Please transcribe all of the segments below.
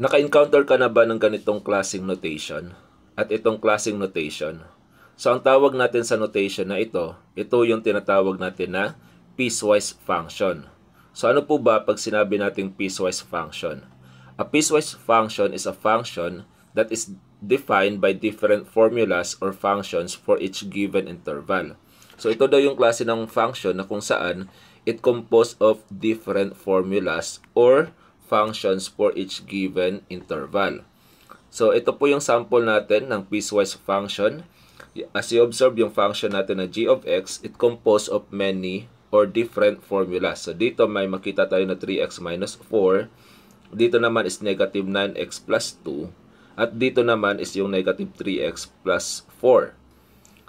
Naka-encounter ka na ba ng ganitong klasing notation at itong klasing notation? So ang tawag natin sa notation na ito, ito yung tinatawag natin na piecewise function. So ano po ba pag sinabi nating piecewise function? A piecewise function is a function that is defined by different formulas or functions for each given interval. So ito daw yung klase ng function na kung saan it composed of different formulas or functions for each given interval. So, ito po yung sample natin ng piecewise function. As you observe yung function natin na g of x, it composed of many or different formulas. So, dito may makita tayo na 3x minus 4. Dito naman is negative 9x plus 2. At dito naman is yung negative 3x plus 4.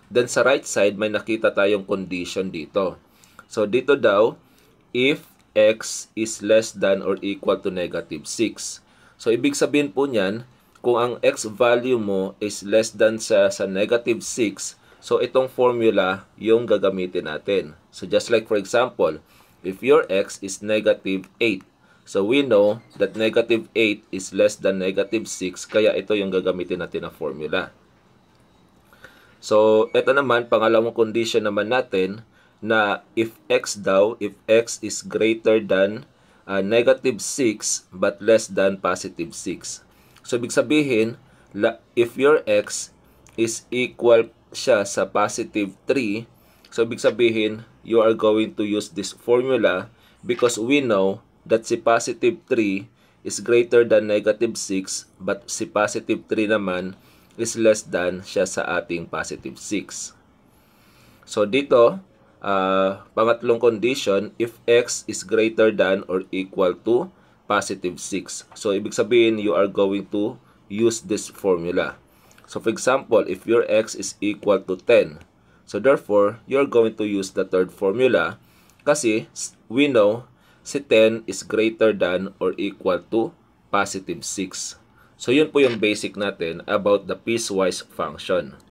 Then, sa right side, may nakita tayong condition dito. So, dito daw, if x is less than or equal to negative 6. So, ibig sabihin po niyan, kung ang x value mo is less than sa, sa negative 6, so itong formula yung gagamitin natin. So, just like for example, if your x is negative 8, so we know that negative 8 is less than negative 6, kaya ito yung gagamitin natin na formula. So, ito naman, pangalawang condition naman natin, na if x daw, if x is greater than uh, negative 6 but less than positive 6. So, ibig sabihin, if your x is equal siya sa positive 3, so ibig sabihin, you are going to use this formula because we know that si positive 3 is greater than negative 6 but si positive 3 naman is less than siya sa ating positive 6. So, dito, Uh, pangatlong condition, if x is greater than or equal to positive 6. So, ibig sabihin, you are going to use this formula. So, for example, if your x is equal to 10. So, therefore, you are going to use the third formula kasi we know si 10 is greater than or equal to positive 6. So, yun po yung basic natin about the piecewise function.